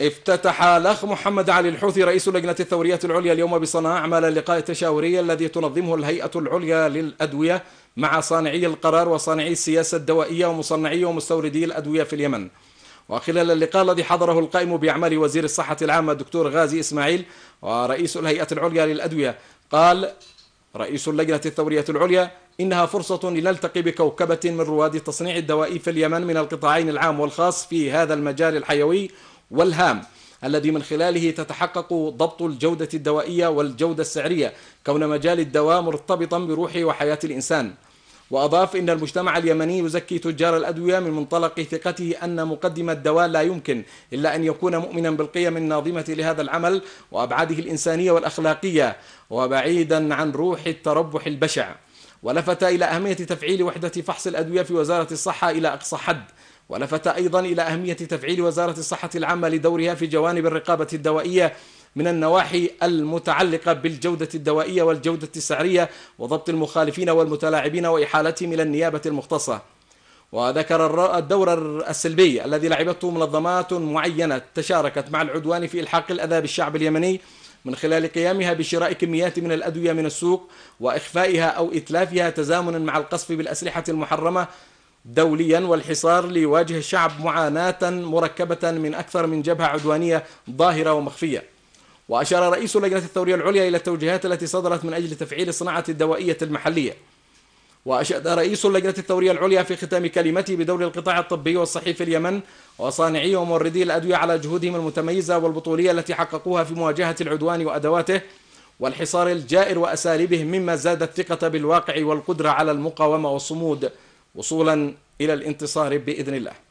افتتح الأخ محمد علي الحوثي رئيس لجنة الثورية العليا اليوم بصنعاء أعمال اللقاء التشاوري الذي تنظمه الهيئة العليا للأدوية مع صانعي القرار وصانعي السياسة الدوائية ومصنعي ومستوردي الأدوية في اليمن وخلال اللقاء الذي حضره القائم بأعمال وزير الصحة العامة الدكتور غازي إسماعيل ورئيس الهيئة العليا للأدوية قال رئيس اللجنة الثورية العليا إنها فرصة لنلتقي بكوكبة من رواد التصنيع الدوائي في اليمن من القطاعين العام والخاص في هذا المجال الحيوي والهام الذي من خلاله تتحقق ضبط الجودة الدوائية والجودة السعرية كون مجال الدواء مرتبطا بروح وحياة الإنسان وأضاف إن المجتمع اليمني يزكي تجار الأدوية من منطلق ثقته أن مقدم الدواء لا يمكن إلا أن يكون مؤمنا بالقيم الناظمة لهذا العمل وأبعاده الإنسانية والأخلاقية وبعيدا عن روح التربح البشع ولفت إلى أهمية تفعيل وحدة فحص الأدوية في وزارة الصحة إلى أقصى حد ولفت أيضا إلى أهمية تفعيل وزارة الصحة العامة لدورها في جوانب الرقابة الدوائية من النواحي المتعلقة بالجودة الدوائية والجودة السعرية وضبط المخالفين والمتلاعبين وإحالتهم إلى النيابة المختصة وذكر الدور السلبي الذي لعبته منظمات معينة تشاركت مع العدوان في إلحاق الأذى بالشعب اليمني من خلال قيامها بشراء كميات من الأدوية من السوق وإخفائها أو إتلافها تزامنا مع القصف بالأسلحة المحرمة دوليا والحصار ليواجه الشعب معاناة مركبة من أكثر من جبهة عدوانية ظاهرة ومخفية وأشار رئيس لجنة الثورية العليا إلى التوجيهات التي صدرت من أجل تفعيل الصناعة الدوائية المحلية وأشاد رئيس اللجنه الثورية العليا في ختام كلمته بدور القطاع الطبي والصحي في اليمن وصانعي وموردي الأدوية على جهودهم المتميزة والبطولية التي حققوها في مواجهة العدوان وأدواته والحصار الجائر واساليبه مما زاد الثقة بالواقع والقدرة على المقاومة والصمود وصولا الى الانتصار باذن الله